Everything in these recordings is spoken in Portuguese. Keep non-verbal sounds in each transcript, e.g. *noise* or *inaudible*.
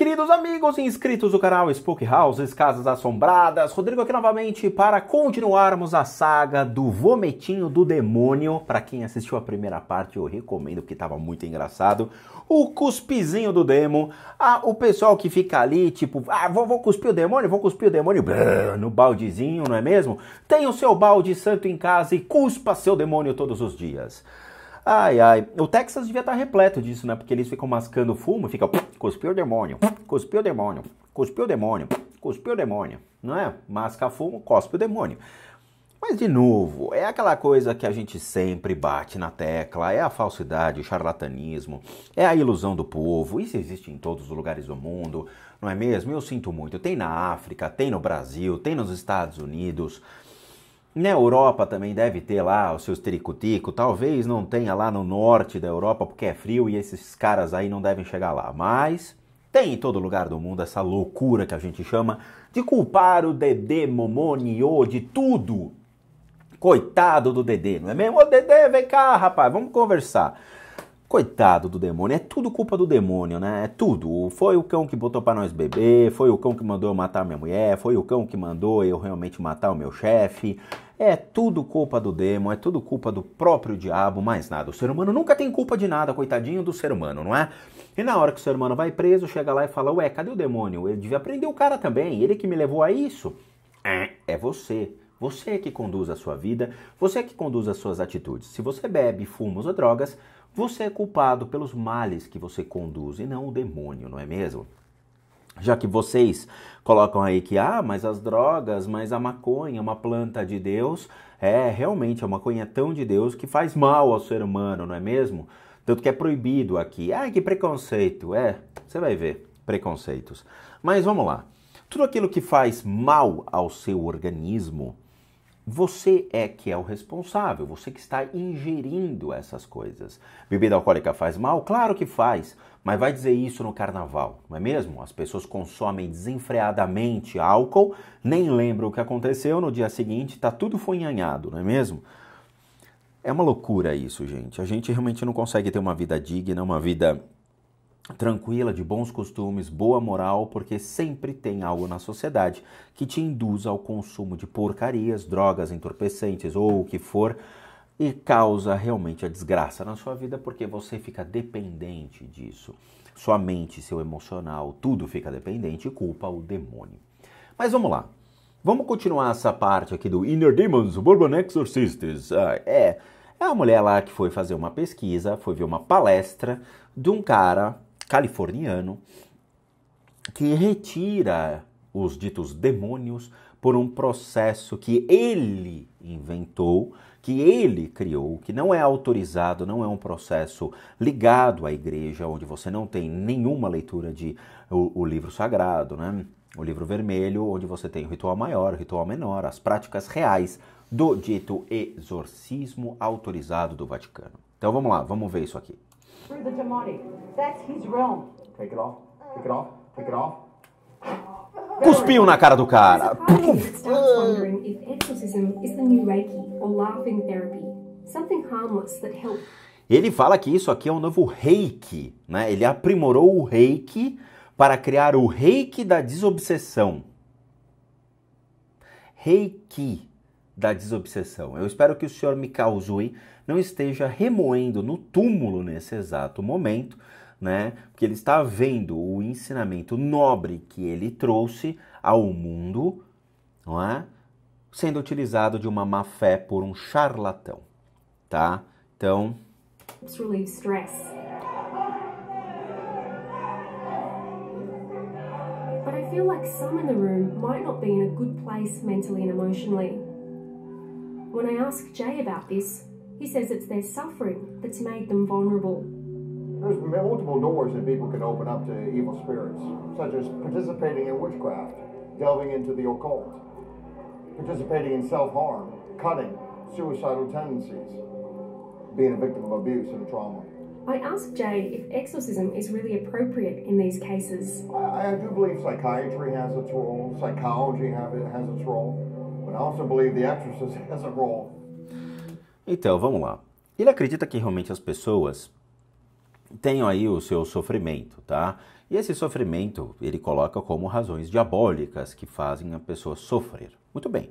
queridos amigos e inscritos do canal Spook Houses, Casas Assombradas, Rodrigo aqui novamente para continuarmos a saga do Vometinho do Demônio. Para quem assistiu a primeira parte, eu recomendo porque estava muito engraçado. O cuspizinho do demo, ah, o pessoal que fica ali, tipo, ah, vou, vou cuspir o demônio, vou cuspir o demônio, brrr, no baldezinho, não é mesmo? Tem o seu balde santo em casa e cuspa seu demônio todos os dias. Ai, ai. O Texas devia estar repleto disso, né? Porque eles ficam mascando fumo e fica cuspiu o demônio, cuspiu o demônio, cuspiu o demônio, cuspiu o demônio, não é? Masca fumo, cospe o demônio. Mas, de novo, é aquela coisa que a gente sempre bate na tecla: é a falsidade, o charlatanismo, é a ilusão do povo. Isso existe em todos os lugares do mundo, não é mesmo? Eu sinto muito. Tem na África, tem no Brasil, tem nos Estados Unidos. Na né, Europa também deve ter lá os seus tricotico, talvez não tenha lá no norte da Europa porque é frio e esses caras aí não devem chegar lá, mas tem em todo lugar do mundo essa loucura que a gente chama de culpar o Dedê Momonio de tudo. Coitado do Dedê, não é mesmo? Ô Dedê, vem cá, rapaz, vamos conversar. Coitado do demônio, é tudo culpa do demônio, né? É tudo. Foi o cão que botou para nós beber, foi o cão que mandou eu matar minha mulher, foi o cão que mandou eu realmente matar o meu chefe. É tudo culpa do demônio, é tudo culpa do próprio diabo, mais nada. O ser humano nunca tem culpa de nada, coitadinho do ser humano, não é? E na hora que o ser humano vai preso, chega lá e fala: Ué, cadê o demônio? Ele devia prender o cara também, ele que me levou a isso. É, é você. Você é que conduz a sua vida, você é que conduz as suas atitudes. Se você bebe, fuma ou drogas, você é culpado pelos males que você conduz e não o demônio, não é mesmo? Já que vocês colocam aí que, ah, mas as drogas, mas a maconha uma planta de Deus, é realmente a maconha é tão de Deus que faz mal ao ser humano, não é mesmo? Tanto que é proibido aqui. Ah, que preconceito! É, você vai ver, preconceitos. Mas vamos lá. Tudo aquilo que faz mal ao seu organismo, você é que é o responsável, você que está ingerindo essas coisas. Bebida alcoólica faz mal? Claro que faz, mas vai dizer isso no carnaval, não é mesmo? As pessoas consomem desenfreadamente álcool, nem lembram o que aconteceu, no dia seguinte tá tudo fonhanhado, não é mesmo? É uma loucura isso, gente. A gente realmente não consegue ter uma vida digna, uma vida tranquila, de bons costumes, boa moral, porque sempre tem algo na sociedade que te induz ao consumo de porcarias, drogas, entorpecentes ou o que for e causa realmente a desgraça na sua vida porque você fica dependente disso. Sua mente, seu emocional, tudo fica dependente e culpa o demônio. Mas vamos lá. Vamos continuar essa parte aqui do Inner Demons, Bourbon Exorcists. Ah, é, é a mulher lá que foi fazer uma pesquisa, foi ver uma palestra de um cara californiano que retira os ditos demônios por um processo que ele inventou, que ele criou, que não é autorizado, não é um processo ligado à igreja, onde você não tem nenhuma leitura de o, o livro sagrado, né? o livro vermelho, onde você tem o ritual maior, o ritual menor, as práticas reais do dito exorcismo autorizado do Vaticano. Então vamos lá, vamos ver isso aqui through the demonic. That's his realm. Take it off. Take it off. Take it off. Cuspiu na cara do cara. Ele fala que isso aqui é um novo reiki, né? Ele aprimorou o reiki para criar o reiki da desobsessão. Reiki da desobsessão. Eu espero que o Senhor me causue não esteja remoendo no túmulo nesse exato momento, né? Porque ele está vendo o ensinamento nobre que ele trouxe ao mundo, não é? Sendo utilizado de uma má fé por um charlatão, tá? Então, I feel like some in the room might not be in a good place mentally and emotionally. When I ask Jay about this, he says it's their suffering that's made them vulnerable. There's multiple doors that people can open up to evil spirits, such as participating in witchcraft, delving into the occult, participating in self-harm, cutting, suicidal tendencies, being a victim of abuse and trauma. I asked Jay if exorcism is really appropriate in these cases. I, I do believe psychiatry has its role, psychology have, has its role. Então, vamos lá. Ele acredita que realmente as pessoas têm aí o seu sofrimento, tá? E esse sofrimento ele coloca como razões diabólicas que fazem a pessoa sofrer. Muito bem.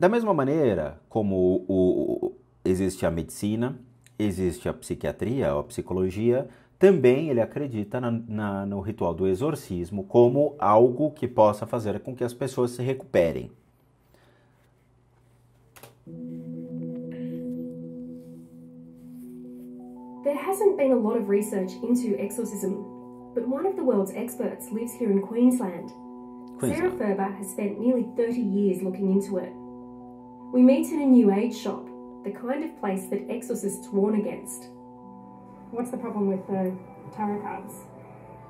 Da mesma maneira como o, o, existe a medicina, existe a psiquiatria a psicologia, também ele acredita na, na, no ritual do exorcismo como algo que possa fazer com que as pessoas se recuperem. There hasn't been a lot of research into exorcism, but one of the world's experts lives here in Queensland. Queensland. Sarah Ferber has spent nearly 30 years looking into it. We meet in a new age shop, the kind of place that exorcists warn against. What's the problem with the tarot cards?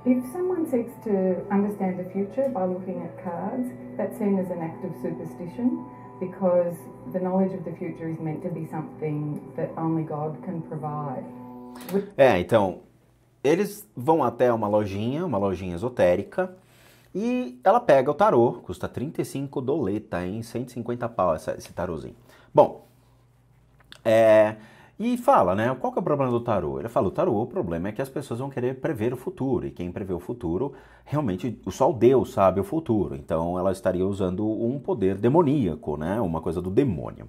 If someone seeks to understand the future by looking at cards, that's seen as an act of superstition. because the knowledge of the future is meant to be something that only God can provide. É, então, eles vão até uma lojinha, uma lojinha esotérica, e ela pega o tarô, custa 35 doleta, em 150 pau essa, esse tarôzinho. Bom, é, e fala, né? Qual que é o problema do tarô? Ele fala, o tarô, o problema é que as pessoas vão querer prever o futuro, e quem prevê o futuro, realmente, só Deus sabe o futuro. Então, ela estaria usando um poder demoníaco, né? Uma coisa do demônio.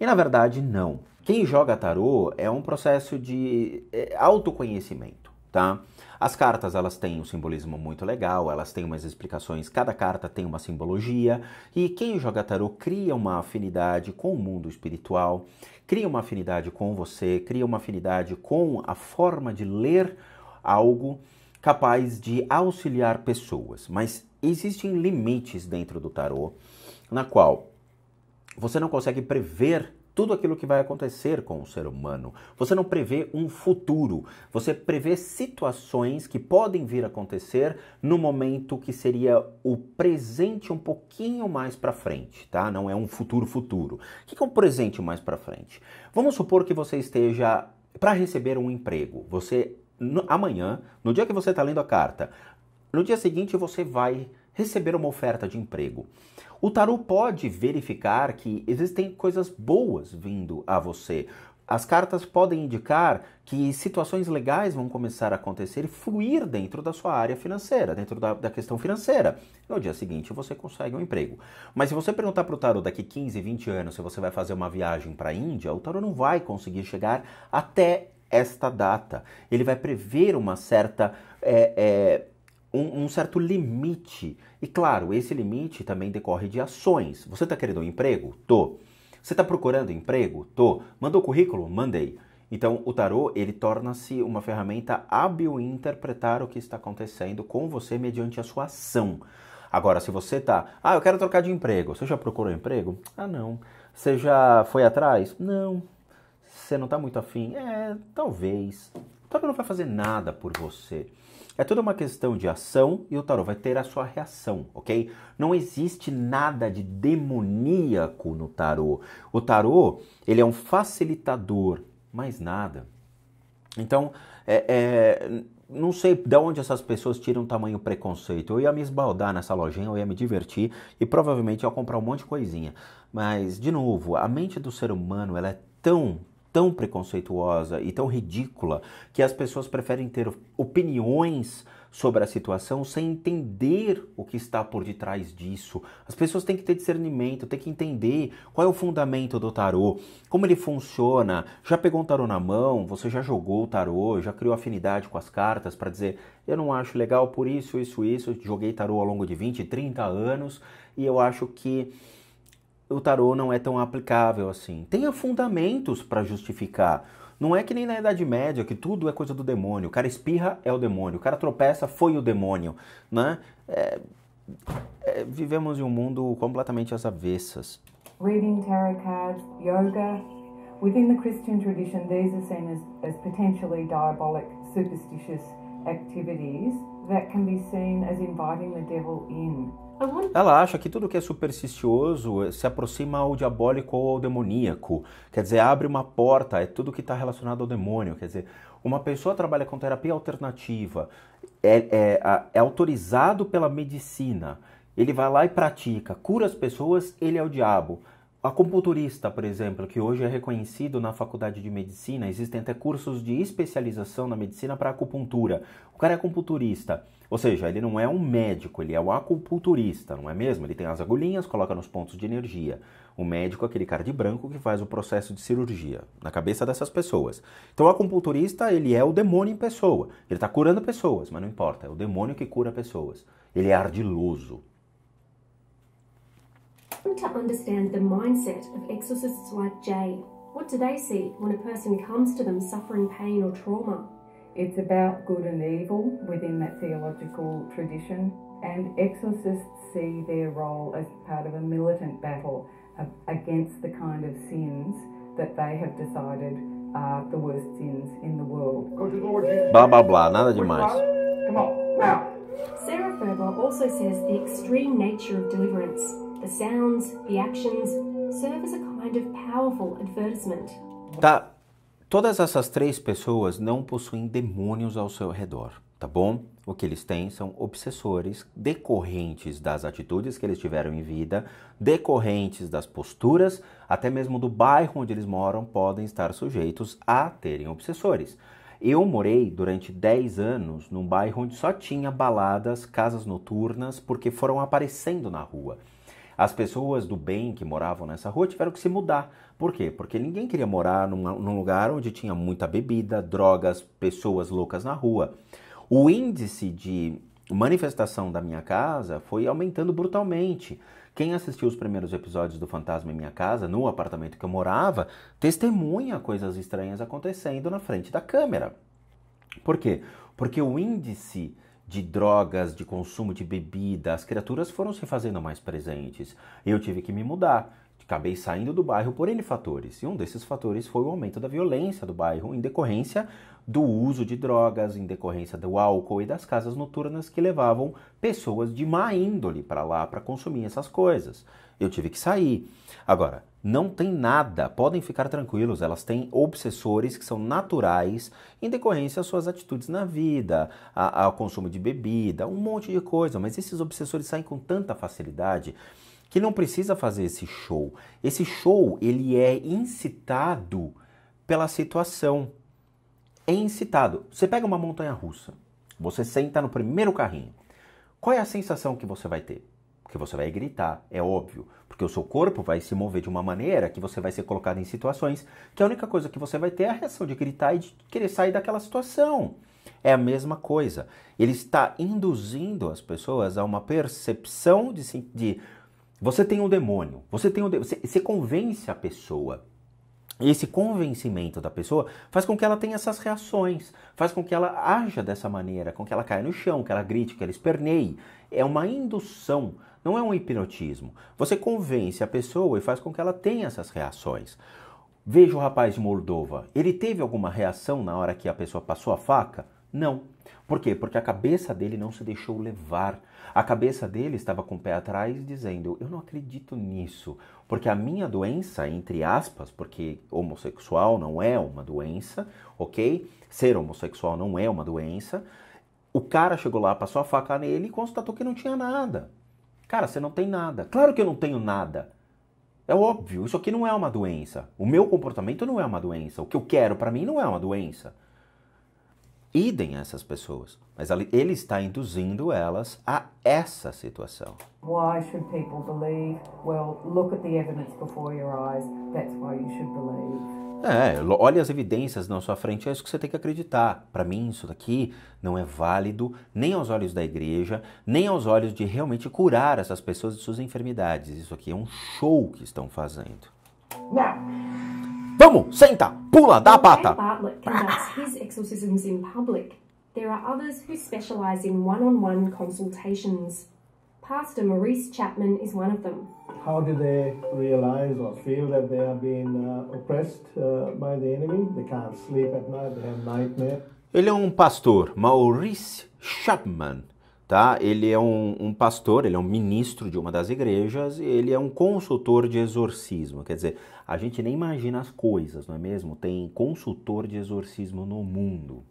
E, na verdade, não. Quem joga tarô é um processo de é, autoconhecimento, tá? As cartas elas têm um simbolismo muito legal, elas têm umas explicações, cada carta tem uma simbologia e quem joga tarô cria uma afinidade com o mundo espiritual, cria uma afinidade com você, cria uma afinidade com a forma de ler algo capaz de auxiliar pessoas. Mas existem limites dentro do tarô na qual você não consegue prever tudo aquilo que vai acontecer com o ser humano. Você não prevê um futuro, você prevê situações que podem vir a acontecer no momento que seria o presente um pouquinho mais para frente, tá? Não é um futuro futuro. O que é um presente mais para frente? Vamos supor que você esteja para receber um emprego. Você no, amanhã, no dia que você está lendo a carta, no dia seguinte você vai receber uma oferta de emprego. O tarô pode verificar que existem coisas boas vindo a você. As cartas podem indicar que situações legais vão começar a acontecer e fluir dentro da sua área financeira, dentro da, da questão financeira. No dia seguinte você consegue um emprego. Mas se você perguntar para o tarot daqui 15, 20 anos se você vai fazer uma viagem para a Índia, o tarot não vai conseguir chegar até esta data. Ele vai prever uma certa. É, é, um, um, certo limite. E claro, esse limite também decorre de ações. Você está querendo um emprego? Tô. Você está procurando emprego? Tô. Mandou currículo? Mandei. Então, o tarô ele torna-se uma ferramenta hábil em interpretar o que está acontecendo com você mediante a sua ação. Agora, se você está ah, eu quero trocar de emprego. Você já procurou emprego? Ah, não. Você já foi atrás? Não. Você não está muito afim? É, talvez. O tarô não vai fazer nada por você. É toda uma questão de ação e o tarot vai ter a sua reação, ok? Não existe nada de demoníaco no tarot. O tarot, ele é um facilitador, mais nada. Então, é, é, não sei de onde essas pessoas tiram tamanho preconceito. Eu ia me esbaldar nessa lojinha, eu ia me divertir e provavelmente ia comprar um monte de coisinha. Mas, de novo, a mente do ser humano, ela é tão tão preconceituosa e tão ridícula que as pessoas preferem ter opiniões sobre a situação sem entender o que está por detrás disso. As pessoas têm que ter discernimento, têm que entender qual é o fundamento do tarô, como ele funciona. Já pegou um tarô na mão, você já jogou o tarô, já criou afinidade com as cartas para dizer: eu não acho legal por isso, isso, isso. Joguei tarô ao longo de 20, 30 anos e eu acho que o tarô não é tão aplicável assim. Tenha fundamentos para justificar. Não é que nem na Idade Média, que tudo é coisa do demônio. O cara espirra, é o demônio. O cara tropeça, foi o demônio. Né? É, é, vivemos em um mundo completamente às avessas. Reading tarot cards, yoga. Within the Christian tradition, these are seen as, as potentially diabolic, superstitious activities that can be seen as inviting the devil in. Ela acha que tudo que é supersticioso eh, se aproxima ao diabólico ou ao demoníaco. Quer dizer, abre uma porta, é tudo que está relacionado ao demônio. Quer dizer, uma pessoa trabalha com terapia alternativa, é, é, é autorizado pela medicina, ele vai lá e pratica, cura as pessoas, ele é o diabo. A acupunturista, por exemplo, que hoje é reconhecido na faculdade de medicina, existem até cursos de especialização na medicina para acupuntura. O cara é acupunturista ou seja, ele não é um médico, ele é o um acupunturista, não é mesmo? Ele tem as agulhinhas, coloca nos pontos de energia. O médico é aquele cara de branco que faz o processo de cirurgia na cabeça dessas pessoas. Então, o acupunturista, ele é o demônio em pessoa. Ele está curando pessoas, mas não importa, é o demônio que cura pessoas. Ele é ardiloso. To understand the mindset of exorcists like Jay, what do they see when a person comes to them suffering pain or trauma? It's about good and evil within that theological tradition, and exorcists see their role as part of a militant battle against the kind of sins that they have decided are the worst sins in the world. Blá blá blá, nada demais. Come on, now. Sarah Ferber also says the extreme nature of deliverance, the sounds, the actions, serve as a kind of powerful advertisement. That. Todas essas três pessoas não possuem demônios ao seu redor, tá bom? O que eles têm são obsessores decorrentes das atitudes que eles tiveram em vida, decorrentes das posturas, até mesmo do bairro onde eles moram, podem estar sujeitos a terem obsessores. Eu morei durante 10 anos num bairro onde só tinha baladas, casas noturnas, porque foram aparecendo na rua. As pessoas do bem que moravam nessa rua tiveram que se mudar por quê? Porque ninguém queria morar numa, num lugar onde tinha muita bebida, drogas, pessoas loucas na rua. O índice de manifestação da minha casa foi aumentando brutalmente. Quem assistiu os primeiros episódios do Fantasma em Minha Casa, no apartamento que eu morava, testemunha coisas estranhas acontecendo na frente da câmera. Por quê? Porque o índice de drogas, de consumo de bebida, as criaturas foram se fazendo mais presentes. Eu tive que me mudar acabei saindo do bairro por N fatores, e um desses fatores foi o aumento da violência do bairro em decorrência do uso de drogas, em decorrência do álcool e das casas noturnas que levavam pessoas de má índole para lá para consumir essas coisas. Eu tive que sair. Agora, não tem nada, podem ficar tranquilos, elas têm obsessores que são naturais em decorrência às suas atitudes na vida, ao consumo de bebida, um monte de coisa, mas esses obsessores saem com tanta facilidade que não precisa fazer esse show. Esse show, ele é incitado pela situação. É incitado. Você pega uma montanha russa, você senta no primeiro carrinho. Qual é a sensação que você vai ter? Que você vai gritar, é óbvio. Porque o seu corpo vai se mover de uma maneira que você vai ser colocado em situações que a única coisa que você vai ter é a reação de gritar e de querer sair daquela situação. É a mesma coisa. Ele está induzindo as pessoas a uma percepção de, de você tem um demônio, você tem um de... você, você convence a pessoa. E esse convencimento da pessoa faz com que ela tenha essas reações, faz com que ela haja dessa maneira, com que ela caia no chão, que ela grite, que ela esperneie. É uma indução, não é um hipnotismo. Você convence a pessoa e faz com que ela tenha essas reações. Veja o rapaz de Moldova. Ele teve alguma reação na hora que a pessoa passou a faca? Não. Por quê? Porque a cabeça dele não se deixou levar. A cabeça dele estava com o pé atrás, dizendo: Eu não acredito nisso, porque a minha doença, entre aspas, porque homossexual não é uma doença, ok? Ser homossexual não é uma doença. O cara chegou lá, passou a faca nele e constatou que não tinha nada. Cara, você não tem nada. Claro que eu não tenho nada. É óbvio, isso aqui não é uma doença. O meu comportamento não é uma doença. O que eu quero para mim não é uma doença idem essas pessoas, mas ele está induzindo elas a essa situação. Why should people believe? Well, look at the evidence before your eyes. That's why you should believe. É, olha as evidências na sua frente, é isso que você tem que acreditar. Para mim, isso daqui não é válido nem aos olhos da igreja, nem aos olhos de realmente curar essas pessoas de suas enfermidades. Isso aqui é um show que estão fazendo. Now, Vamos, senta, pula, dá a pata. Bartlett exorcisms public. There are others who specialize in one-on-one -on -one consultations. Pastor Maurice Chapman is one of them. How do they realize or feel that they are being uh, oppressed uh, by the enemy? They can't sleep at night, they have nightmare. Ele é um pastor, Maurice Chapman tá? Ele é um, um, pastor, ele é um ministro de uma das igrejas e ele é um consultor de exorcismo. Quer dizer, a gente nem imagina as coisas, não é mesmo? Tem consultor de exorcismo no mundo.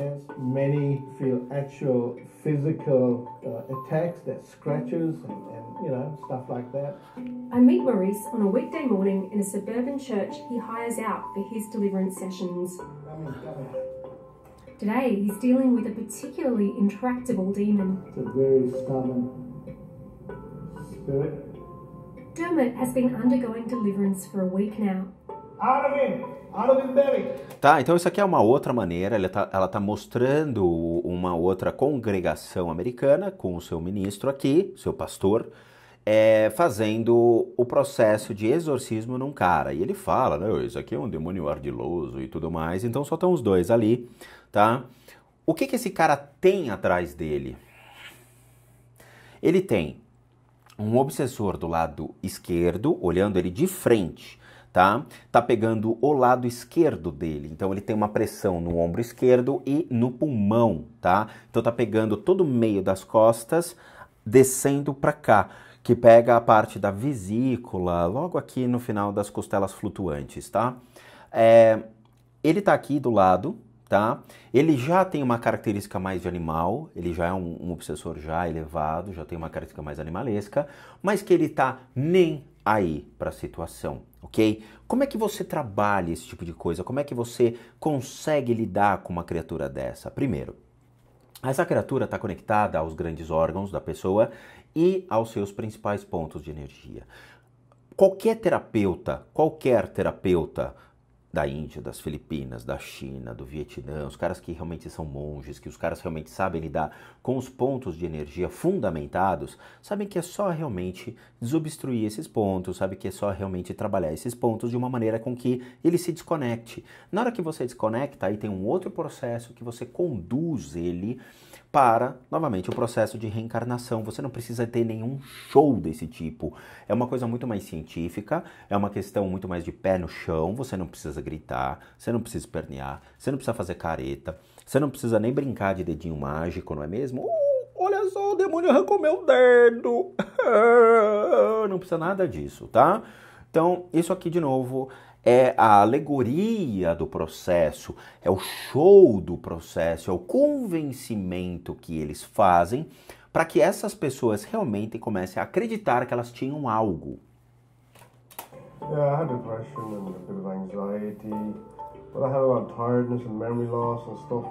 As many feel actual physical uh, attacks, that scratches and, and you know stuff like that. I meet Maurice on a weekday morning in a suburban church he hires out for his deliverance sessions. Today, he's dealing with a particularly intractable demon. It's a very stubborn spirit. Dermot has been undergoing deliverance for a week now. Out of him! Tá, então isso aqui é uma outra maneira, ela tá, ela tá mostrando uma outra congregação americana com o seu ministro aqui, seu pastor, é, fazendo o processo de exorcismo num cara. E ele fala, né, isso aqui é um demônio ardiloso e tudo mais, então só estão os dois ali, tá? O que, que esse cara tem atrás dele? Ele tem um obsessor do lado esquerdo, olhando ele de frente, tá? Tá pegando o lado esquerdo dele. Então ele tem uma pressão no ombro esquerdo e no pulmão, tá? Então tá pegando todo o meio das costas, descendo para cá, que pega a parte da vesícula, logo aqui no final das costelas flutuantes, tá? É, ele tá aqui do lado, tá? Ele já tem uma característica mais de animal, ele já é um, um obsessor já elevado, já tem uma característica mais animalesca, mas que ele tá nem aí para a situação, ok? Como é que você trabalha esse tipo de coisa? Como é que você consegue lidar com uma criatura dessa? Primeiro, essa criatura está conectada aos grandes órgãos da pessoa e aos seus principais pontos de energia. Qualquer terapeuta, qualquer terapeuta da Índia, das Filipinas, da China, do Vietnã, os caras que realmente são monges, que os caras realmente sabem lidar com os pontos de energia fundamentados, sabem que é só realmente desobstruir esses pontos, sabem que é só realmente trabalhar esses pontos de uma maneira com que ele se desconecte. Na hora que você desconecta, aí tem um outro processo que você conduz ele para, novamente, o processo de reencarnação. Você não precisa ter nenhum show desse tipo. É uma coisa muito mais científica, é uma questão muito mais de pé no chão. Você não precisa gritar, você não precisa pernear, você não precisa fazer careta, você não precisa nem brincar de dedinho mágico, não é mesmo? Uh, olha só, o demônio arrancou meu dedo! *laughs* não precisa nada disso, tá? Então, isso aqui de novo é a alegoria do processo, é o show do processo, é o convencimento que eles fazem para que essas pessoas realmente comecem a acreditar que elas tinham algo. Yeah, I had depression and a bit of anxiety, but I had a lot of tiredness and memory loss and stuff.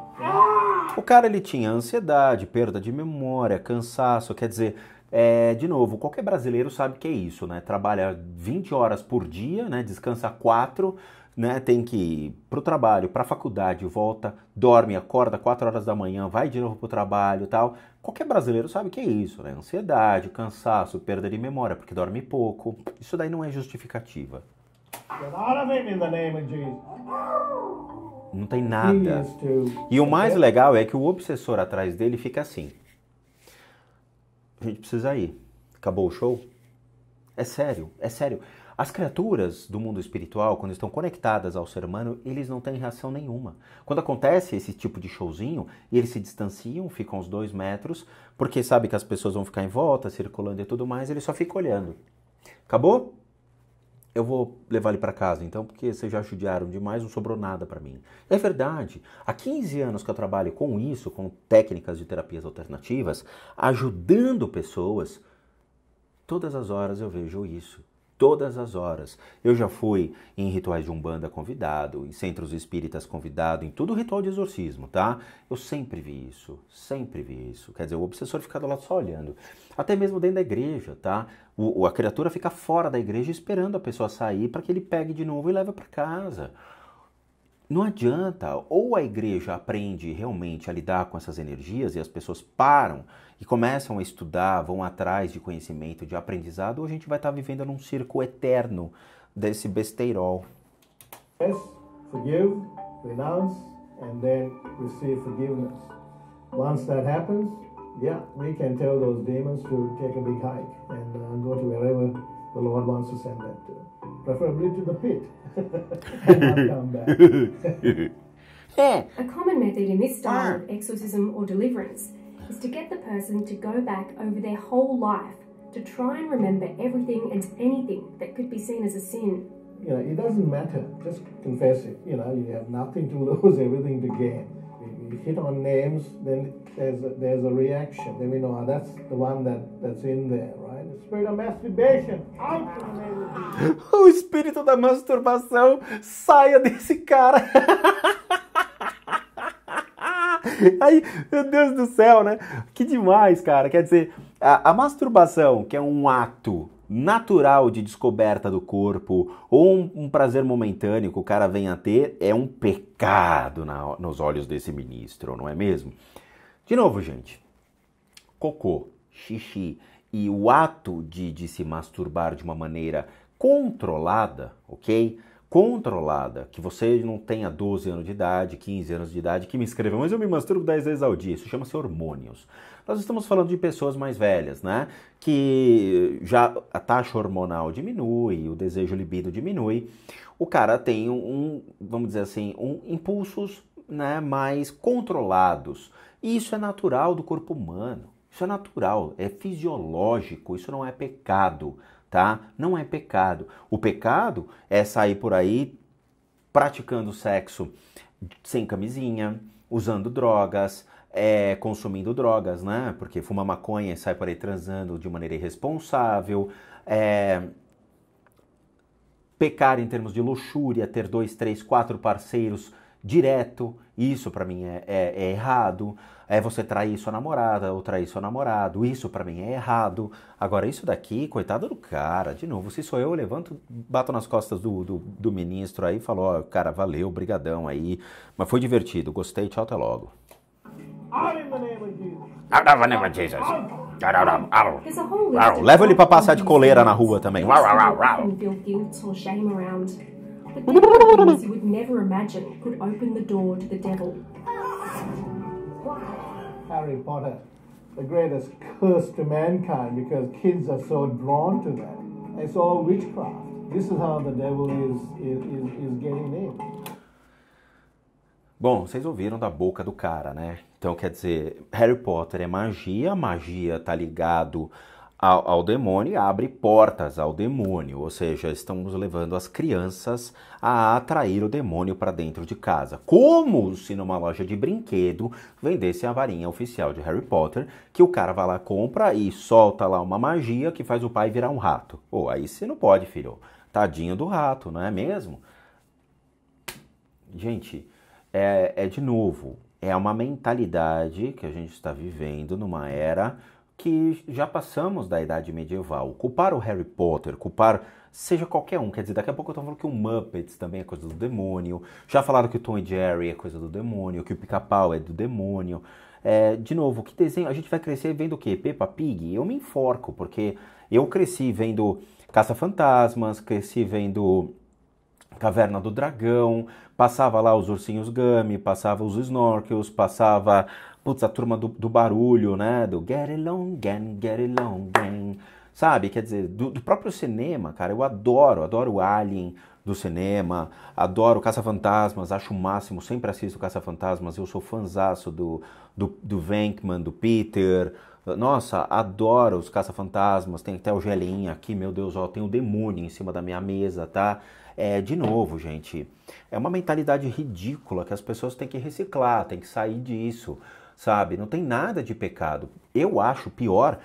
O cara ele tinha ansiedade, perda de memória, cansaço, quer dizer, é, de novo, qualquer brasileiro sabe que é isso, né? Trabalha 20 horas por dia, né? descansa 4, né? tem que ir para o trabalho, para a faculdade, volta, dorme, acorda 4 horas da manhã, vai de novo para o trabalho tal. Qualquer brasileiro sabe que é isso, né? Ansiedade, cansaço, perda de memória, porque dorme pouco. Isso daí não é justificativa. Né, não tem nada. E o mais legal é que o obsessor atrás dele fica assim a gente precisa ir. Acabou o show? É sério, é sério. As criaturas do mundo espiritual, quando estão conectadas ao ser humano, eles não têm reação nenhuma. Quando acontece esse tipo de showzinho, eles se distanciam, ficam uns dois metros, porque sabe que as pessoas vão ficar em volta, circulando e tudo mais, ele só fica olhando. Acabou? eu vou levar ele para casa, então, porque vocês já judiaram demais, não sobrou nada para mim. É verdade. Há 15 anos que eu trabalho com isso, com técnicas de terapias alternativas, ajudando pessoas. Todas as horas eu vejo isso todas as horas. Eu já fui em rituais de umbanda convidado, em centros espíritas convidado, em tudo ritual de exorcismo, tá? Eu sempre vi isso, sempre vi isso. Quer dizer, o obsessor fica do lado só olhando. Até mesmo dentro da igreja, tá? O, a criatura fica fora da igreja esperando a pessoa sair para que ele pegue de novo e leve para casa. Não adianta, ou a igreja aprende realmente a lidar com essas energias e as pessoas param e começam a estudar, vão atrás de conhecimento, de aprendizado, ou a gente vai estar vivendo num circo eterno desse besteirol. Yes, forgive, renounce, and then receive forgiveness. Once that happens, yeah, we can tell those demons to take a big hike and uh, go to wherever the Lord wants to send that to, preferably to the pit, come *laughs* back. Yeah. A common method in this style of ah. exorcism or deliverance is to get the person to go back over their whole life to try and remember everything and anything that could be seen as a sin. You know, it doesn't matter. Just confess it. You know, you have nothing to *laughs* lose, everything to gain. If you hit on names, then there's a, there's a reaction. Then we know oh, that's the one that, that's in there, right? *laughs* O espírito da masturbação saia desse cara. *laughs* Aí, meu Deus do céu, né? Que demais, cara. Quer dizer, a, a masturbação, que é um ato natural de descoberta do corpo ou um, um, prazer momentâneo que o cara vem a ter é um pecado na, nos olhos desse ministro, não é mesmo? De novo, gente, cocô, xixi e o ato de, de se masturbar de uma maneira controlada, ok? Controlada, que você não tenha 12 anos de idade, 15 anos de idade, que me escreva, mas eu me masturbo 10 vezes ao dia. Isso chama-se hormônios. Nós estamos falando de pessoas mais velhas, né? Que já a taxa hormonal diminui, o desejo libido diminui. O cara tem um, vamos dizer assim, um impulsos né, mais controlados. E isso é natural do corpo humano. Isso é natural, é fisiológico, isso não é pecado, tá? Não é pecado. O pecado é sair por aí praticando sexo sem camisinha, usando drogas, é, consumindo drogas, né? Porque fuma maconha e sai por aí transando de maneira irresponsável, é, pecar em termos de luxúria, ter dois, três, quatro parceiros direto, isso para mim é, é, é, errado. É você trair sua namorada ou trair seu namorado, isso para mim é errado. Agora, isso daqui, coitado do cara, de novo, se sou eu, eu levanto, bato nas costas do, do, do ministro aí e falo, ó, oh, cara, valeu, brigadão aí, mas foi divertido, gostei, tchau, até logo. É ah, é né? Leva ele pra passar de coleira na rua também that they things you would never imagine could open the door to the devil. Harry Potter, the greatest curse to mankind because kids are so drawn to that. It's all witchcraft. This is how the devil is, is, is getting in. Bom, vocês ouviram da boca do cara, né? Então, quer dizer, Harry Potter é magia, magia tá ligado ao, ao demônio e abre portas ao demônio, ou seja, estamos levando as crianças a atrair o demônio para dentro de casa. Como se numa loja de brinquedo vendesse a varinha oficial de Harry Potter, que o cara vai lá, compra e solta lá uma magia que faz o pai virar um rato. Pô, oh, aí você não pode, filho. Tadinho do rato, não é mesmo? Gente, é, é de novo, é uma mentalidade que a gente está vivendo numa era que já passamos da idade medieval. Culpar o Harry Potter, culpar seja qualquer um, quer dizer, daqui a pouco eu tô falando que o Muppets também é coisa do demônio, já falaram que o Tom e Jerry é coisa do demônio, que o Pica-Pau é do demônio. É, de novo, que desenho? A gente vai crescer vendo o quê? Peppa Pig? Eu me enforco, porque eu cresci vendo Caça-Fantasmas, cresci vendo Caverna do Dragão, passava lá os ursinhos Gummy, passava os snorkels, passava, putz, a turma do, do barulho, né? Do Get Along Gang, Get Along Gang, sabe? Quer dizer, do, do próprio cinema, cara, eu adoro, adoro o Alien, do cinema, adoro Caça-Fantasmas, acho o máximo, sempre assisto Caça-Fantasmas, eu sou fanzaço do, do, do Venkman, do Peter. Nossa, adoro os Caça-Fantasmas, tem até o Gelinha aqui, meu Deus, ó, tem o demônio em cima da minha mesa, tá? É, de novo, gente, é uma mentalidade ridícula que as pessoas têm que reciclar, têm que sair disso, sabe? Não tem nada de pecado. Eu acho pior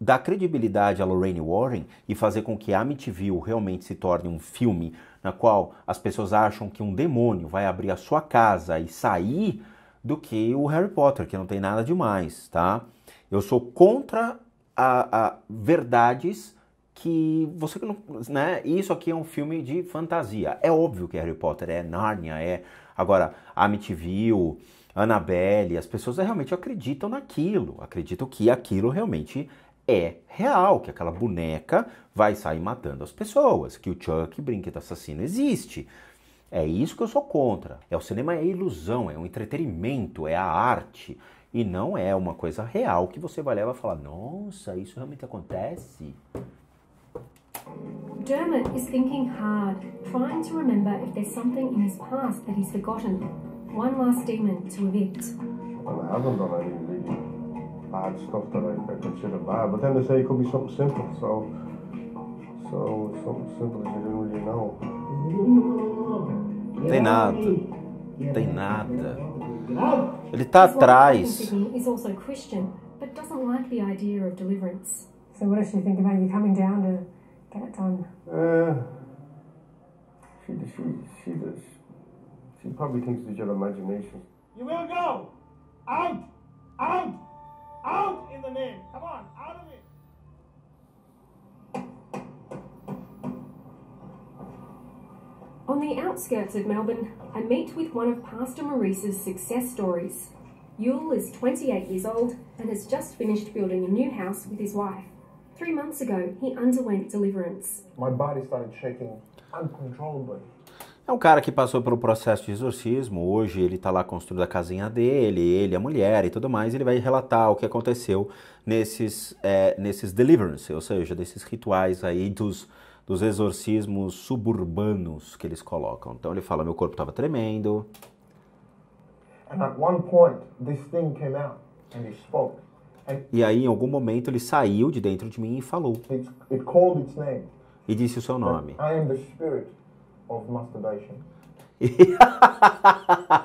dar credibilidade a Lorraine Warren e fazer com que Amityville realmente se torne um filme na qual as pessoas acham que um demônio vai abrir a sua casa e sair do que o Harry Potter, que não tem nada demais, tá? Eu sou contra a, a verdades que você não, né? Isso aqui é um filme de fantasia. É óbvio que Harry Potter é Nárnia, é agora Amityville, Annabelle, as pessoas realmente acreditam naquilo, acreditam que aquilo realmente é real, que aquela boneca vai sair matando as pessoas, que o Chuck Brinquedo assassino existe. É isso que eu sou contra. É o cinema é ilusão, é um entretenimento, é a arte e não é uma coisa real que você vai levar e falar: "Nossa, isso realmente acontece?" Dermot is thinking hard, trying to remember if there's something in his past that he's forgotten. One last demon to evict. Well, I haven't done any really bad stuff that I, I consider bad, but then they say it could be something simple, so so something simple that you didn't really know. tem nada. tem nada. Ele tá atrás. also Christian, but doesn't like the idea of deliverance. So what does she think about you coming down to get it done? Uh, she, she, she, does. She probably thinks it's your imagination. You will go! Out! Out! Out in the name! Come on, out of it! On the outskirts of Melbourne, I meet with one of Pastor Maurice's success stories. Yule is 28 years old and has just finished building a new house with his wife. Three months ago, he underwent deliverance. My body started shaking uncontrollably. É um cara que passou pelo processo de exorcismo, hoje ele está lá construindo a casinha dele, ele, a mulher e tudo mais, ele vai relatar o que aconteceu nesses, é, nesses deliverance, ou seja, desses rituais aí dos, dos exorcismos suburbanos que eles colocam. Então ele fala, meu corpo estava tremendo. And at one point, this thing came out and he spoke. E aí, em algum momento, ele saiu de dentro de mim e falou. It, called its name. E disse o seu nome. I am the spirit of masturbation. *laughs*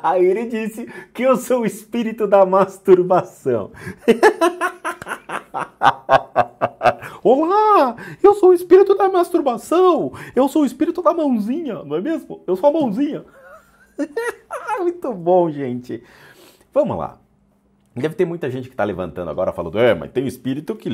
Aí ele disse que eu sou o espírito da masturbação. *laughs* Olá, eu sou o espírito da masturbação. Eu sou o espírito da mãozinha, não é mesmo? Eu sou a mãozinha. *laughs* Muito bom, gente. Vamos lá. Deve ter muita gente que está levantando agora falando, é, mas tem um espírito que,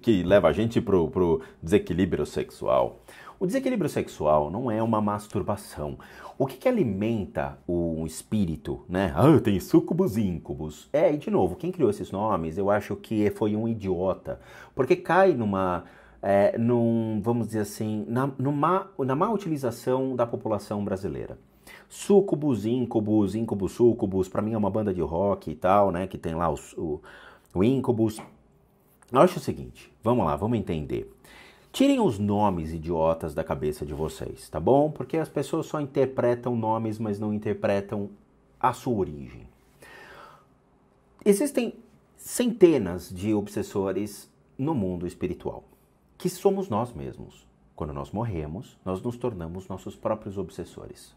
que leva a gente para o desequilíbrio sexual. O desequilíbrio sexual não é uma masturbação. O que, que alimenta o espírito, né? Ah, tem sucubus e íncubos. É, e de novo, quem criou esses nomes, eu acho que foi um idiota. Porque cai numa... É, num, vamos dizer assim, na, numa, na má utilização da população brasileira. Sucubus, Incubus, Incubus, Sucubus, para mim é uma banda de rock e tal, né? Que tem lá o, o Incubus. Eu acho o seguinte, vamos lá, vamos entender. Tirem os nomes idiotas da cabeça de vocês, tá bom? Porque as pessoas só interpretam nomes, mas não interpretam a sua origem. Existem centenas de obsessores no mundo espiritual, que somos nós mesmos. Quando nós morremos, nós nos tornamos nossos próprios obsessores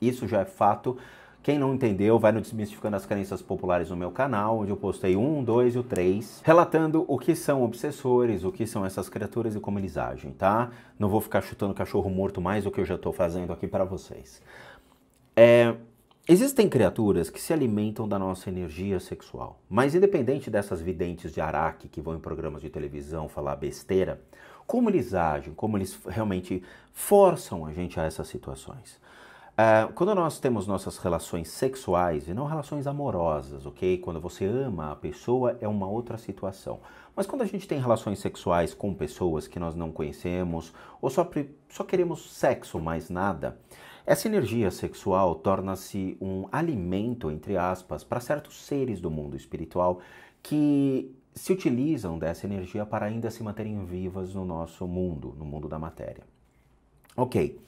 isso já é fato. Quem não entendeu, vai no Desmistificando as Crenças Populares no meu canal, onde eu postei um, dois e o três, relatando o que são obsessores, o que são essas criaturas e como eles agem, tá? Não vou ficar chutando cachorro morto mais do que eu já estou fazendo aqui para vocês. É, existem criaturas que se alimentam da nossa energia sexual, mas independente dessas videntes de araque que vão em programas de televisão falar besteira, como eles agem, como eles realmente forçam a gente a essas situações. Uh, quando nós temos nossas relações sexuais, e não relações amorosas, ok? Quando você ama a pessoa, é uma outra situação. Mas quando a gente tem relações sexuais com pessoas que nós não conhecemos, ou só, só queremos sexo, mais nada, essa energia sexual torna-se um alimento, entre aspas, para certos seres do mundo espiritual que se utilizam dessa energia para ainda se manterem vivas no nosso mundo, no mundo da matéria. Ok.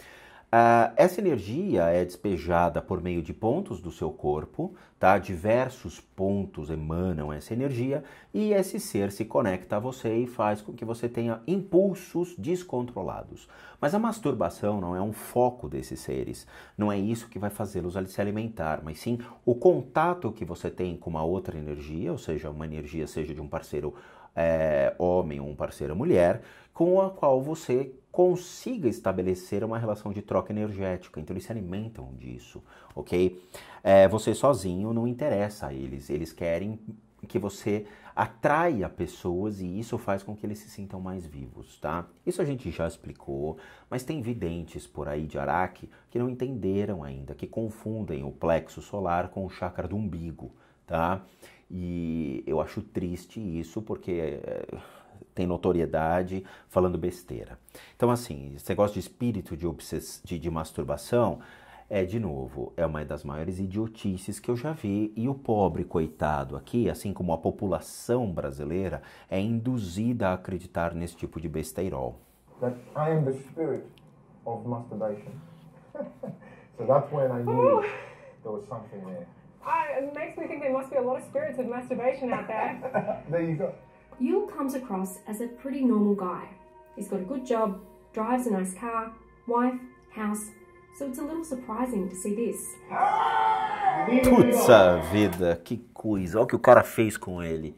Uh, essa energia é despejada por meio de pontos do seu corpo, tá? Diversos pontos emanam essa energia e esse ser se conecta a você e faz com que você tenha impulsos descontrolados. Mas a masturbação não é um foco desses seres, não é isso que vai fazê-los se alimentar, mas sim o contato que você tem com uma outra energia, ou seja, uma energia seja de um parceiro é, homem ou um parceiro mulher, com a qual você consiga estabelecer uma relação de troca energética. Então eles se alimentam disso, ok? É, você sozinho não interessa a eles. Eles querem que você atraia pessoas e isso faz com que eles se sintam mais vivos, tá? Isso a gente já explicou, mas tem videntes por aí de Araque que não entenderam ainda, que confundem o plexo solar com o chakra do umbigo, tá? E eu acho triste isso porque é, tem notoriedade falando besteira. Então, assim, esse negócio de espírito de, obsess... de, de masturbação é, de novo, é uma das maiores idiotices que eu já vi. E o pobre coitado aqui, assim como a população brasileira, é induzida a acreditar nesse tipo de besteirol. That I am the spirit of masturbation. *laughs* so that's when I knew there was something there. I, it makes me think there must be a lot of spirits of masturbation out there. *laughs* there you go. Yule comes across as a pretty normal guy. He's got a good job, drives a nice car, wife, house, so it's a little surprising to see this. Putz vida, que coisa, olha o que o cara fez com ele.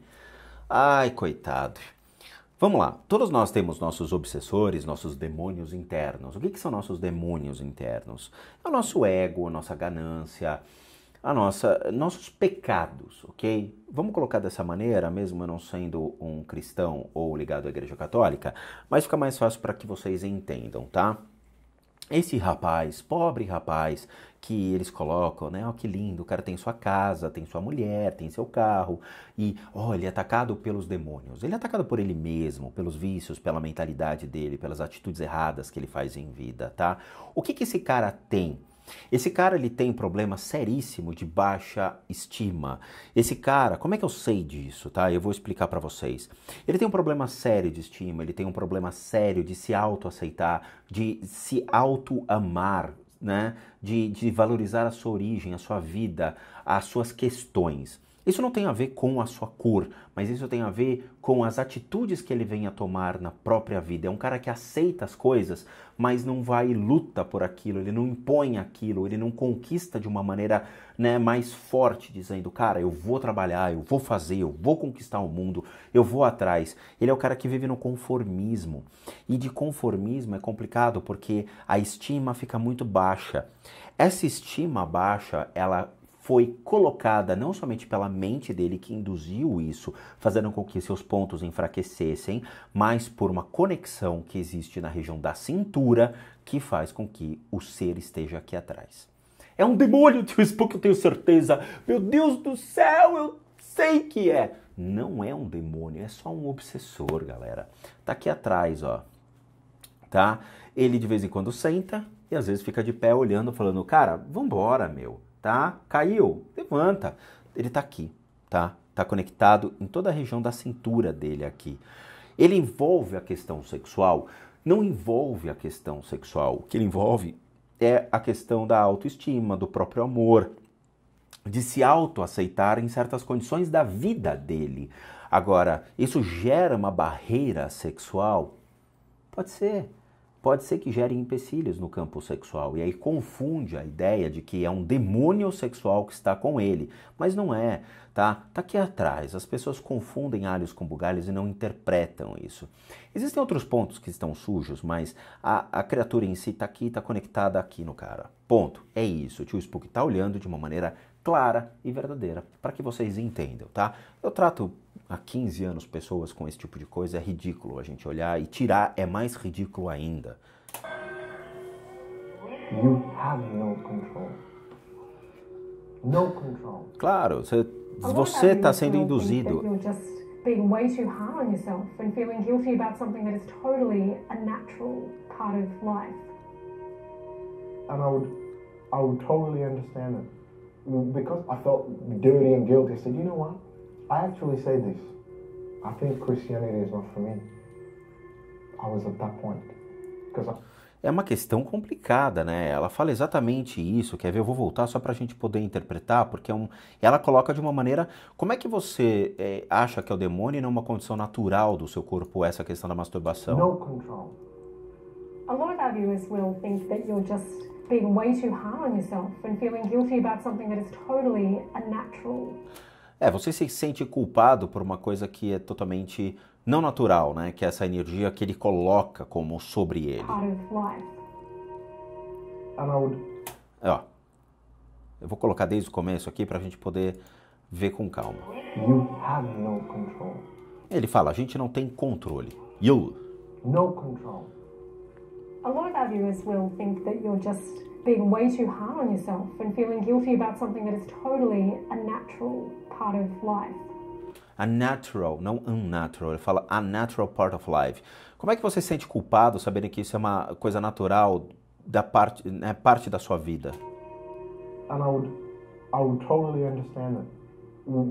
Ai, coitado. Vamos lá, todos nós temos nossos obsessores, nossos demônios internos. O que, que são nossos demônios internos? É o nosso ego, a nossa ganância, a nossa, nossos pecados, ok? Vamos colocar dessa maneira, mesmo eu não sendo um cristão ou ligado à Igreja Católica, mas fica mais fácil para que vocês entendam, tá? Esse rapaz, pobre rapaz, que eles colocam, né? Oh, que lindo, o cara tem sua casa, tem sua mulher, tem seu carro, e oh ele é atacado pelos demônios. Ele é atacado por ele mesmo, pelos vícios, pela mentalidade dele, pelas atitudes erradas que ele faz em vida, tá? O que, que esse cara tem? Esse cara ele tem um problema seríssimo de baixa estima. Esse cara, como é que eu sei disso, tá? Eu vou explicar para vocês. Ele tem um problema sério de estima, ele tem um problema sério de se autoaceitar, de se auto-amar, né? De, de valorizar a sua origem, a sua vida, as suas questões. Isso não tem a ver com a sua cor, mas isso tem a ver com as atitudes que ele vem a tomar na própria vida. É um cara que aceita as coisas, mas não vai e luta por aquilo, ele não impõe aquilo, ele não conquista de uma maneira né, mais forte, dizendo, cara, eu vou trabalhar, eu vou fazer, eu vou conquistar o mundo, eu vou atrás. Ele é o cara que vive no conformismo. E de conformismo é complicado porque a estima fica muito baixa. Essa estima baixa, ela foi colocada não somente pela mente dele que induziu isso, fazendo com que seus pontos enfraquecessem, mas por uma conexão que existe na região da cintura que faz com que o ser esteja aqui atrás. É um demônio, tio *laughs* Spook, eu tenho certeza. Meu Deus do céu, eu sei que é. Não é um demônio, é só um obsessor, galera. Tá aqui atrás, ó. Tá? Ele de vez em quando senta e às vezes fica de pé olhando, falando: "Cara, vambora, meu tá? Caiu, levanta. Ele está aqui, tá? Está conectado em toda a região da cintura dele aqui. Ele envolve a questão sexual? Não envolve a questão sexual. O que ele envolve é a questão da autoestima, do próprio amor, de se autoaceitar em certas condições da vida dele. Agora, isso gera uma barreira sexual? Pode ser pode ser que gere empecilhos no campo sexual e aí confunde a ideia de que é um demônio sexual que está com ele, mas não é, tá? Tá aqui atrás. As pessoas confundem alhos com bugalhos e não interpretam isso. Existem outros pontos que estão sujos, mas a, a criatura em si está aqui, está conectada aqui no cara. Ponto. É isso. O tio Spook está olhando de uma maneira clara e verdadeira, para que vocês entendam, tá? Eu trato há 15 anos pessoas com esse tipo de coisa, é ridículo a gente olhar e tirar é mais ridículo ainda. You have no control. No control. Claro, você você está sendo induzido. Being way too hard on yourself and feeling guilty about something that is totally a natural part of life. And I would, I would totally understand it because I felt dirty and guilty, I said, you know what? I actually say this. I think Christianity is not for me. I was at that point. Because I... É uma questão complicada, né? Ela fala exatamente isso. Quer ver? Eu vou voltar só para a gente poder interpretar, porque é um... ela coloca de uma maneira. Como é que você é, acha que é o demônio e não uma condição natural do seu corpo essa questão da masturbação? No control. A lot of you will think that you're just being way too hard on yourself and feeling guilty about something that is totally unnatural. É, você se sente culpado por uma coisa que é totalmente não natural, né? Que é essa energia que ele coloca como sobre ele. Ah, é, ó, eu vou colocar desde o começo aqui para a gente poder ver com calma. Ele fala, a gente não tem controle. You. No control a lot of viewers will think that you're just being way too hard on yourself and feeling guilty about something that is totally a natural part of life. A natural, não unnatural. Ele fala a natural part of life. Como é que você se sente culpado sabendo que isso é uma coisa natural da parte, né, parte da sua vida? And I would, I would totally understand that.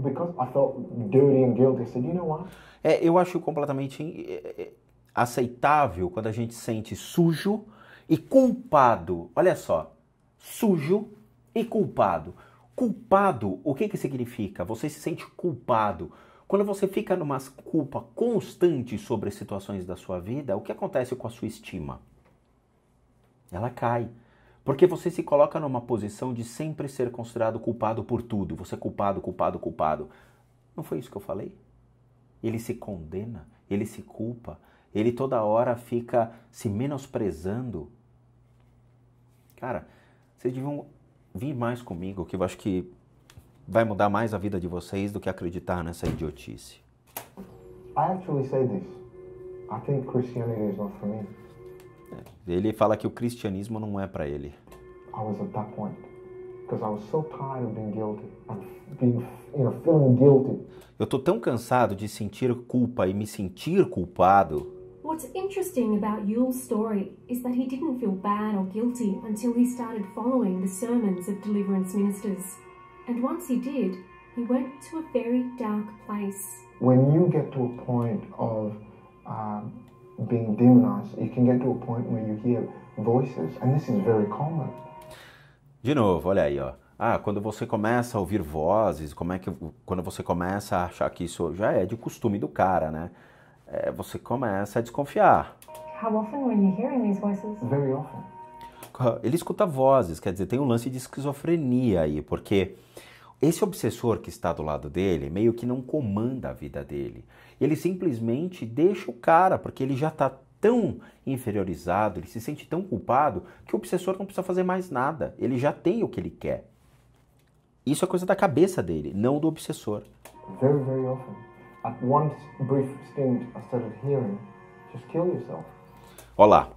Because I felt dirty and guilty, I said, you know what? É, eu acho completamente é, é, aceitável quando a gente sente sujo e culpado. Olha só, sujo e culpado. Culpado, o que, que significa? Você se sente culpado. Quando você fica numa culpa constante sobre situações da sua vida, o que acontece com a sua estima? Ela cai. Porque você se coloca numa posição de sempre ser considerado culpado por tudo. Você é culpado, culpado, culpado. Não foi isso que eu falei? Ele se condena, ele se culpa, ele toda hora fica se menosprezando. Cara, vocês deviam vir mais comigo, que eu acho que vai mudar mais a vida de vocês do que acreditar nessa idiotice. I actually say this. I think Christianity is not for me. É, ele fala que o cristianismo não é para ele. I was at that point because I was so tired of being guilty and being, you know, feeling guilty. Eu tô tão cansado de sentir culpa e me sentir culpado. What's interesting about Yule's story is that he didn't feel bad or guilty until he started following the sermons of deliverance ministers. And once he did, he went to a very dark place. When you get to a point of um, being demonized, you can get to a point where you hear voices, and this is very common. De novo, olha aí, ó. Ah, quando você começa a ouvir vozes, como é que quando você começa a achar que isso já é de costume do cara, né? é, você começa a desconfiar. How often were you hearing these voices? Very often. Ele escuta vozes, quer dizer, tem um lance de esquizofrenia aí, porque esse obsessor que está do lado dele meio que não comanda a vida dele. Ele simplesmente deixa o cara, porque ele já está tão inferiorizado, ele se sente tão culpado, que o obsessor não precisa fazer mais nada. Ele já tem o que ele quer. Isso é coisa da cabeça dele, não do obsessor. Very, very often. At one brief stint, I started hearing, just kill yourself. Olá.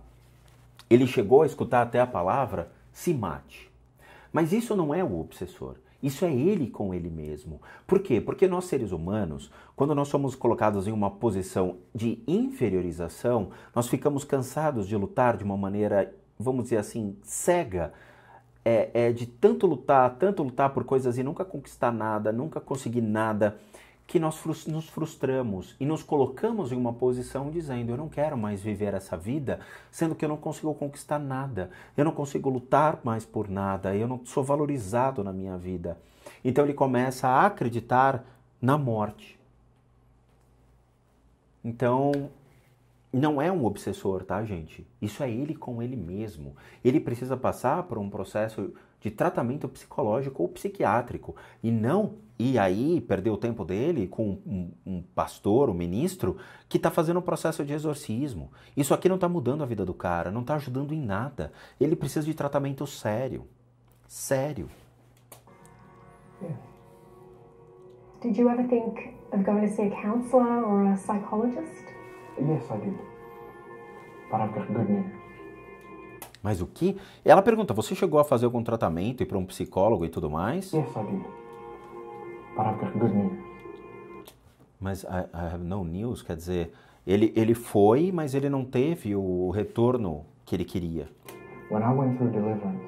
Ele chegou a escutar até a palavra se mate. Mas isso não é o obsessor. Isso é ele com ele mesmo. Por quê? Porque nós seres humanos, quando nós somos colocados em uma posição de inferiorização, nós ficamos cansados de lutar de uma maneira, vamos dizer assim, cega. É, é de tanto lutar, tanto lutar por coisas e nunca conquistar nada, nunca conseguir nada que nós nos frustramos e nos colocamos em uma posição dizendo: eu não quero mais viver essa vida, sendo que eu não consigo conquistar nada, eu não consigo lutar mais por nada, eu não sou valorizado na minha vida. Então ele começa a acreditar na morte. Então não é um obsessor, tá, gente? Isso é ele com ele mesmo. Ele precisa passar por um processo de tratamento psicológico ou psiquiátrico e não e aí perder o tempo dele com um, um pastor, um ministro que está fazendo um processo de exorcismo. Isso aqui não está mudando a vida do cara, não está ajudando em nada. Ele precisa de tratamento sério, sério. É. Did you ever think of going to see a counselor or a psychologist? Ele essa é falido para ver ganhar. Mas o que? Ela pergunta: você chegou a fazer algum tratamento e para um psicólogo e tudo mais? Yes, essa did. para I've got good Mas I, I have no news, quer dizer, ele, ele foi, mas ele não teve o retorno que ele queria. When I went through deliverance,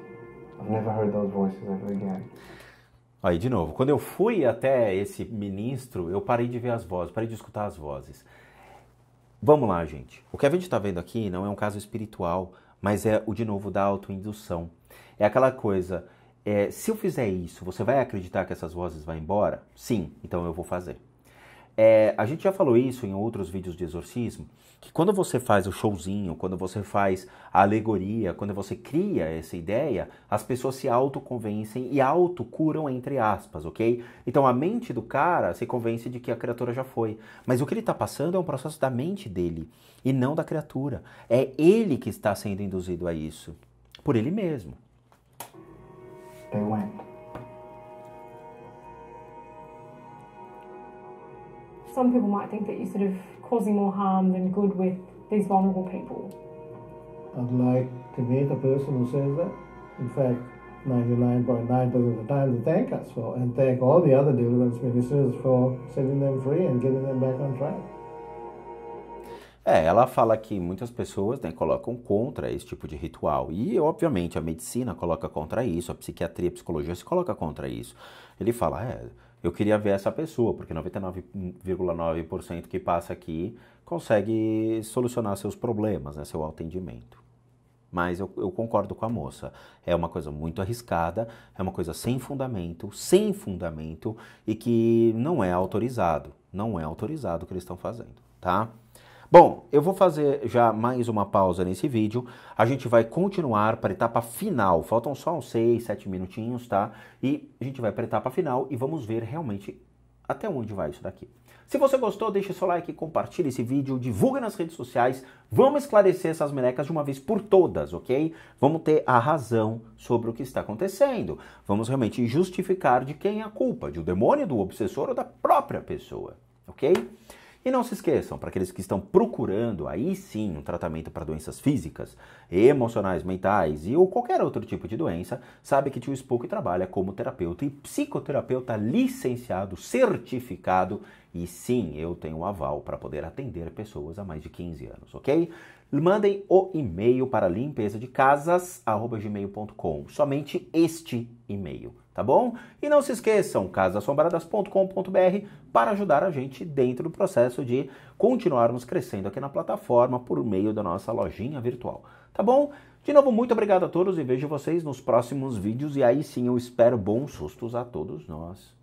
I've never heard those voices ever again. Aí, de novo, quando eu fui até esse ministro, eu parei de ver as vozes, parei de escutar as vozes. Vamos lá, gente. O que a gente está vendo aqui não é um caso espiritual, mas é o de novo da autoindução. É aquela coisa, é, se eu fizer isso, você vai acreditar que essas vozes vão embora? Sim, então eu vou fazer. É, a gente já falou isso em outros vídeos de exorcismo, que quando você faz o showzinho, quando você faz a alegoria, quando você cria essa ideia, as pessoas se autoconvencem e autocuram, entre aspas, ok? Então a mente do cara se convence de que a criatura já foi. Mas o que ele está passando é um processo da mente dele e não da criatura. É ele que está sendo induzido a isso, por ele mesmo. They went. some people might think that you're sort of causing more harm than good with these vulnerable people. I'd like to meet a person who says that. In fact, 99.9% of the time they thank us for and thank all the other deliverance ministers for setting them free and getting them back on track. É, ela fala que muitas pessoas né, colocam contra esse tipo de ritual. E, obviamente, a medicina coloca contra isso, a psiquiatria, a psicologia se coloca contra isso. Ele fala, é, eu queria ver essa pessoa, porque 99,9% que passa aqui consegue solucionar seus problemas, né, seu atendimento. Mas eu, eu, concordo com a moça. É uma coisa muito arriscada, é uma coisa sem fundamento, sem fundamento e que não é autorizado. Não é autorizado o que eles estão fazendo, tá? Bom, eu vou fazer já mais uma pausa nesse vídeo. A gente vai continuar para a etapa final. Faltam só uns 6, 7 minutinhos, tá? E a gente vai para a etapa final e vamos ver realmente até onde vai isso daqui. Se você gostou, deixe seu like, compartilhe esse vídeo, divulga nas redes sociais. Vamos esclarecer essas melecas de uma vez por todas, ok? Vamos ter a razão sobre o que está acontecendo. Vamos realmente justificar de quem é a culpa, de o um demônio, do obsessor ou da própria pessoa, ok? E não se esqueçam, para aqueles que estão procurando aí sim um tratamento para doenças físicas, emocionais, mentais e ou qualquer outro tipo de doença, sabe que tio Spook trabalha como terapeuta e psicoterapeuta licenciado, certificado e sim, eu tenho um aval para poder atender pessoas há mais de 15 anos, ok? Mandem o e-mail para limpeza de casas@gmail.com, somente este e-mail tá bom? E não se esqueçam, casasombradas.com.br para ajudar a gente dentro do processo de continuarmos crescendo aqui na plataforma por meio da nossa lojinha virtual, tá bom? De novo, muito obrigado a todos e vejo vocês nos próximos vídeos e aí sim eu espero bons sustos a todos nós.